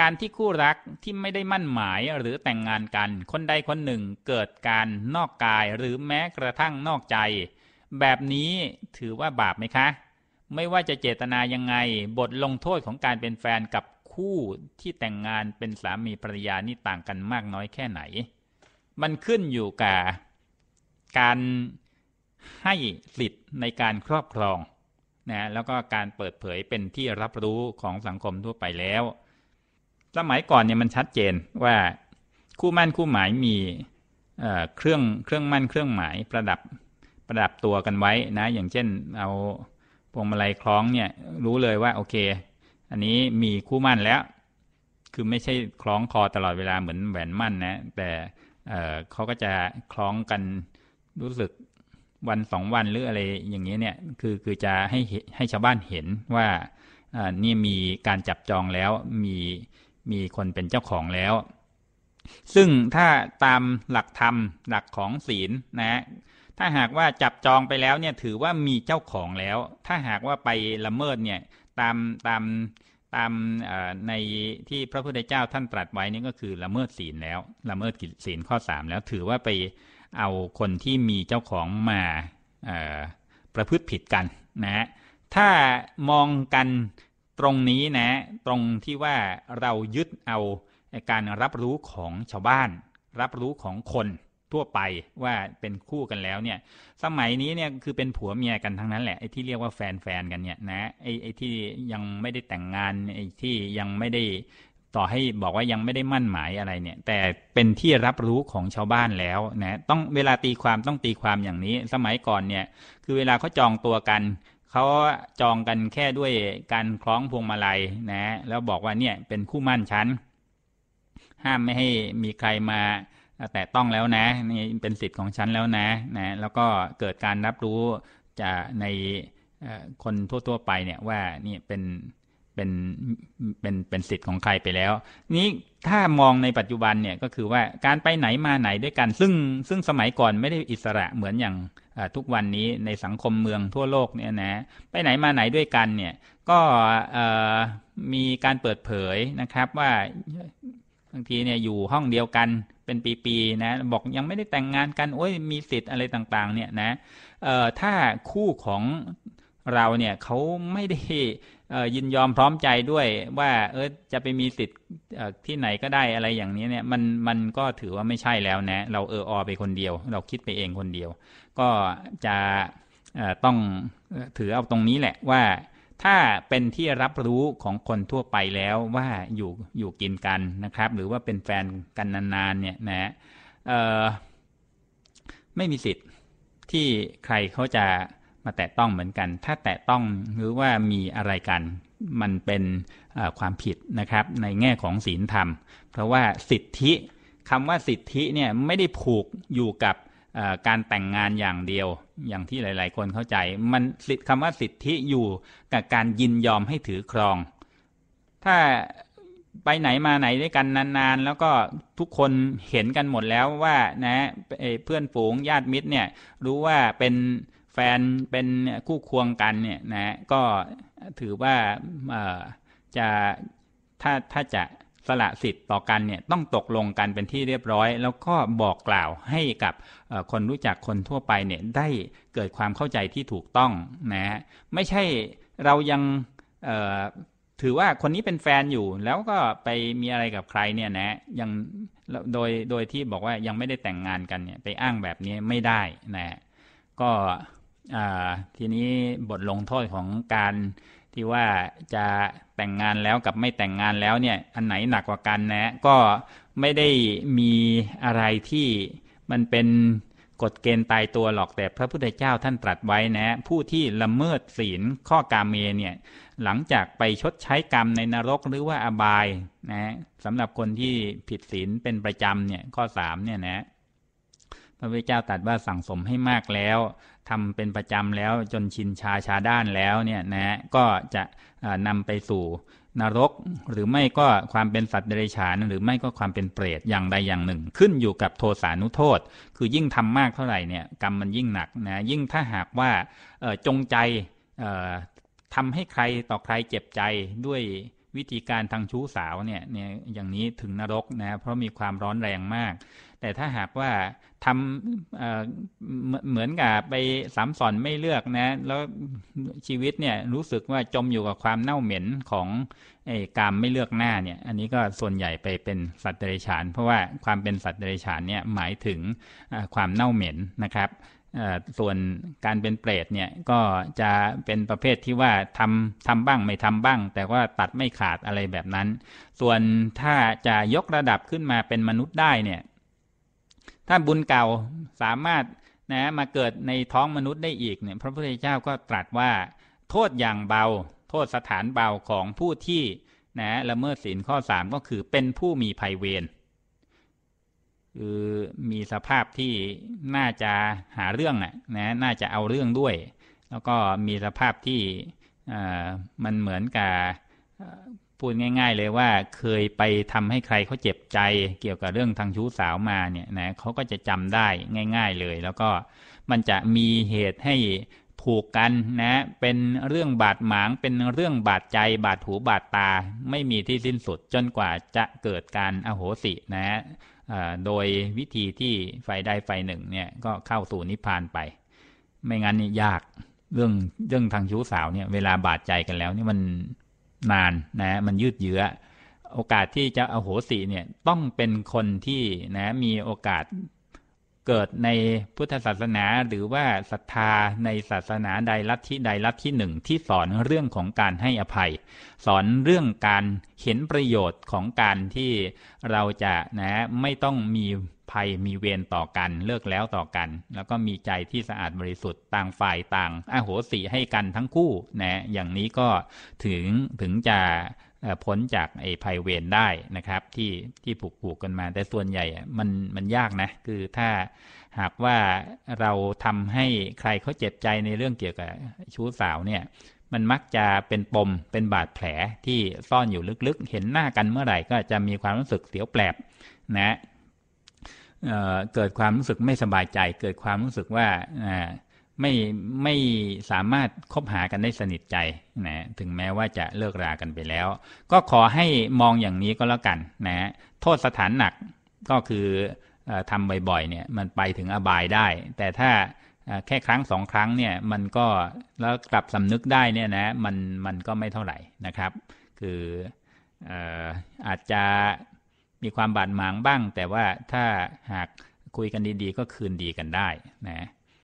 การที่คู่รักที่ไม่ได้มั่นหมายหรือแต่งงานกันคนใดคนหนึ่งเกิดการนอกกายหรือแม้กระทั่งนอกใจ แบบนี้ถือว่าบาปไหมคะ ไม่ว่าจะเจตนา ยัง ไง บทลงโทษของการเป็นแฟนกับคู่ที่แต่งงานเป็นสามีภรรยานี่ต่างกันมากน้อยแค่ไหน มันขึ้นอยู่กับ การให้สิทธิ์ในการครอบครองนะแล้วก็การเปิดเผยเป็นที่รับรู้ของสังคมทั่วไปแล้วสมัยก่อนเนี่ยมันชัดเจนว่าคู่มั่นคู่หมายมีเครื่องเครื่องมั่นเครื่องหมายประดับประดับตัวกันไว้นะอย่างเช่นเอาพวงมาลัยคล้องเนี่ยรู้เลยว่าโอเค อันนี้มีคู่มั่นแล้ว คือไม่ใช่คล้องคอตลอดเวลาเหมือนแหวนมั่นนะแต่เขาก็จะคล้องกันรู้สึกวันสองวันหรืออะไรอย่างนี้เนี่ยคือคือจะให้ให้ชาวบ้านเห็นว่านี่มีการจับจองแล้วมีมี คนเป็นเจ้าของแล้ว ซึ่งถ้าตามหลักธรรมหลักของศีลนะ ถ้าหากว่าจับจองไปแล้วเนี่ยถือว่ามีเจ้าของแล้ว ถ้าหากว่าไปละเมิดเนี่ยตามตามตามในที่พระพุทธเจ้าท่านตรัสไว้นี่ก็คือ ละเมิดศีลแล้ว ละเมิดศีลข้อ3แล้วถือว่าไปเอาคนที่มีเจ้าของมาประพฤติผิดกันนะถ้ามองกันตรงนี้นะตรงที่ว่าเรายึดเอาการรับรู้ของชาวบ้าน รับรู้ของคนทั่วไปว่าเป็นคู่กันแล้วเนี่ยสมัยนี้เนี่ยคือเป็นผัวเมียกันทั้งนั้นแหละไอ้ที่เรียกว่าแฟนแฟนกันเนี่ยนะไอ้ไอ้ที่ ยังไม่ได้แต่งงานไอ้ที่ยังไม่ได้ต่อให้บอกว่ายังไม่ได้มั่นหมายอะไรเนี่ยแต่เป็นที่รับรู้ของชาวบ้านแล้วนะต้องเวลาตีความต้องตีความอย่างนี้ สมัยก่อนเนี่ยคือเวลาเขาจองตัวกันเขาจองกันแค่ด้วยการคล้องพวงมาลัยนะ แล้วบอกว่าเนี่ยเป็นคู่มั่นชั้นห้ามไม่ให้มีใครมา แต่ต้องแล้วนะนี่เป็นสิทธิ์ของฉันแล้วนะนะ แล้วก็เกิดการรับรู้จะในคนทั่วๆไปเนี่ยว่านี่เป็นเป็นเป็นเป็นสิทธิ์ของใครไปแล้ว นี้ถ้ามองในปัจจุบันเนี่ยก็คือว่าการไปไหนมาไหนด้วยกันซึ่งซึ่งสมัยก่อนไม่ได้อิสระเหมือนอย่างทุกวันนี้ในสังคมเมืองทั่วโลกเนี่ยนะไปไหนมาไหนด้วยกันเนี่ย ก็มีการเปิดเผยนะครับว่าบางทีเนี่ยอยู่ห้องเดียวกันเป็นปีๆนะบอกยังไม่ได้แต่งงานกัน โอ้ยมีสิทธิ์อะไรต่างๆเนี่ยนะถ้าคู่ของเราเนี่ยเขาไม่ได้ยินยอมพร้อมใจด้วยว่าเออจะไปมีสิทธิ์ที่ไหนก็ได้อะไรอย่างนี้เนี่ย มันมันก็ถือว่าไม่ใช่แล้วนะ เราเอออไปคนเดียว เราคิดไปเองคนเดียว ก็จะต้องถือเอาตรงนี้แหละว่า ถ้าเป็นที่รับรู้ของคนทั่วไปแล้วว่าอยู่อยู่กินกันนะครับ หรือว่าเป็นแฟนกันนานๆเนี่ยนะไม่มีสิทธิ์ที่ใครเขาจะาแตะต้องเหมือนกัน ถ้าแตะต้องหรือว่ามีอะไรกัน มันเป็นความผิดนะครับในแง่ของศีลธรรม เพราะว่าสิทธิคำว่าสิทธิเนี่ยไม่ได้ผูกอยู่กับการแต่งงานอย่างเดียว อย่างที่หลาย ๆ คนเข้าใจ มันสิทธิคำว่าสิทธิอยู่กับการยินยอมให้ถือครอง ถ้าไปไหนมาไหนด้วยกันนานๆ แล้วก็ทุกคนเห็นกันหมดแล้วว่านะเพื่อนฝูงญาติมิตรเนี่ย รู้ว่าเป็นแฟนเป็นคู่ควงกันเนี่ยนะ ก็ถือว่าจะถ้าถ้าจะสละสิทธิ์ต่อกันเนี่ยต้องตกลงกันเป็นที่เรียบร้อย แล้วก็บอกกล่าวให้กับคนรู้จักคนทั่วไปเนี่ยได้เกิดความเข้าใจที่ถูกต้องนะฮะไม่ใช่เรายังถือว่าคนนี้เป็นแฟนอยู่แล้วก็ไปมีอะไรกับใครเนี่ยนะ ยังโดยโดยที่บอกว่ายังไม่ได้แต่งงานกันเนี่ยไปอ้างแบบนี้ ไม่ได้นะ ก็ทีนี้บทลงโทษของการที่ว่าจะแต่งงานแล้วกับไม่แต่งงานแล้วเนี่ย อันไหนหนักกว่ากันนะก็ไม่ได้มีอะไรที่มันเป็นกฎเกณฑ์ตายตัวหรอกแต่ พระพุทธเจ้าท่านตรัสไว้นะผู้ที่ละเมิดศีล ข้อกามเมเนี่ยหลังจากไปชดใช้กรรมในนรกหรือว่าอบายนะสำหรับคนที่ผิดศีลเป็นประจำเนี่ยข้อสามเนี่ยนะพระพุทธเจ้าตรัสว่าสั่งสมให้มากแล้วทำเป็นประจำแล้วจนชินชาชาด้านแล้วเนี่ยนะก็จะนำไปสู่นรกหรือไม่ก็ความเป็นสัตว์เดรัจฉานหรือไม่ก็ความเป็นเปรตอย่างใดอย่างหนึ่ง ขึ้นอยู่กับโทสานุโทษ คือยิ่งทำมากเท่าไหร่เนี่ย กรรมมันยิ่งหนักนะยิ่งถ้าหากว่าจงใจทำให้ใครต่อใครเจ็บใจด้วยวิธีการทางชู้สาวเนี่ยเนี่ยอย่างนี้ถึงนรกนะเพราะมีความร้อนแรงมาก แต่ถ้าหากว่าทำเหมือนกับไปสามสอนไม่เลือกนะแล้วชีวิตเนี่ยรู้สึกว่าจมอยู่กับความเน่าเหม็นของไอ้กามไม่เลือกหน้าเนี่ยอันนี้ก็ส่วนใหญ่ไปเป็นสัตว์เดรัจฉานเพราะว่าความเป็นสัตว์เดรัจฉานเนี่ยหมายถึงความเน่าเหม็นนะครับส่วนการเป็นเปรตเนี่ยก็จะเป็นประเภทที่ว่าทำทำบ้างไม่ทำบ้าง แต่ว่าตัดไม่ขาดอะไรแบบนั้น ส่วนถ้าจะยกระดับขึ้นมาเป็นมนุษย์ได้เนี่ยถ้าบุญเก่าสามารถนะมาเกิดในท้องมนุษย์ได้อีกเนี่ยพระพุทธเจ้าก็ตรัสว่าโทษอย่างเบา โทษสถานเบาของผู้ที่นะละเมิดศีลข้อ 3 ก็คือเป็นผู้มีภัยเวรคือมีสภาพที่น่าจะหาเรื่องนะ น่าจะเอาเรื่องด้วย แล้วก็มีสภาพที่มันเหมือนกับพูดง่าย ๆ เลยว่าเคยไปทำให้ใครเขาเจ็บใจเกี่ยวกับเรื่องทางชู้สาวมาเนี่ยนะเขาก็จะจำได้ง่าย ๆเลย แล้วก็มันจะมีเหตุให้ผูกกันนะ เป็นเรื่องบาดหมาง เป็นเรื่องบาดใจ บาดหูบาดตา ไม่มีที่สิ้นสุดจนกว่าจะเกิดการอโหสินะโดยวิธีที่ฝ่ายใดฝ่ายหนึ่งเนี่ยก็เข้าสู่นิพพานไป ไม่ งั้นนี่ยากเรื่องเรื่อง ทางชู้สาวเนี่ยเวลาบาดใจกันแล้วนี่มันนานนะมันยืดเยื้อโอกาสที่จะอโหสิเนี่ยต้องเป็นคนที่นะมีโอกาสเกิดในพุทธศาสนาหรือว่าศรัทธาในศาสนาใดลัทธิใดลัทธิหนึ่งที่สอนเรื่องของการให้อภัย สอนเรื่องการเห็นประโยชน์ของการที่เราจะนะไม่ต้องมีภัยมีเวรต่อกันเลิกแล้วต่อกัน แล้วก็มีใจที่สะอาดบริสุทธิ์ต่างฝ่ายต่างอโหสิให้กันทั้งคู่นะอย่างนี้ก็ถึงถึงจะพ้นจากไอ้ภัยเวรได้นะครับ ที่ที่ผูกผูกกันมา แต่ส่วนใหญ่ มันมันยากนะ คือถ้าหากว่าเราทำให้ใครเขาเจ็บใจในเรื่องเกี่ยวกับชู้สาวเนี่ย มันมักจะเป็นปมเป็นบาดแผลที่ซ่อนอยู่ลึกๆ เห็นหน้ากันเมื่อไหร่ ก็จะมีความรู้สึกเสียวแปลบนะเเกิดความรู้สึกไม่สบายใจเกิดความรู้สึกว่าไม่ไม่สามารถคบหากันได้สนิทใจนะถึงแม้ว่าจะเลิกรากันไปแล้ว ก็ขอให้มองอย่างนี้ก็แล้วกันนะโทษสถานหนักก็คือทำบ่อยๆเนี่ยมันไปถึงอบายได้ แต่ถ้าแค่ครั้งสองครั้งเนี่ยมันก็แล้วกลับสำนึกได้เนี่ยนะมันมันก็ไม่เท่าไหร่นะครับ คืออาจจะมีความบาดหมางบ้าง แต่ว่าถ้าหากคุยกันดี ๆ ก็คืนดีกันได้นะ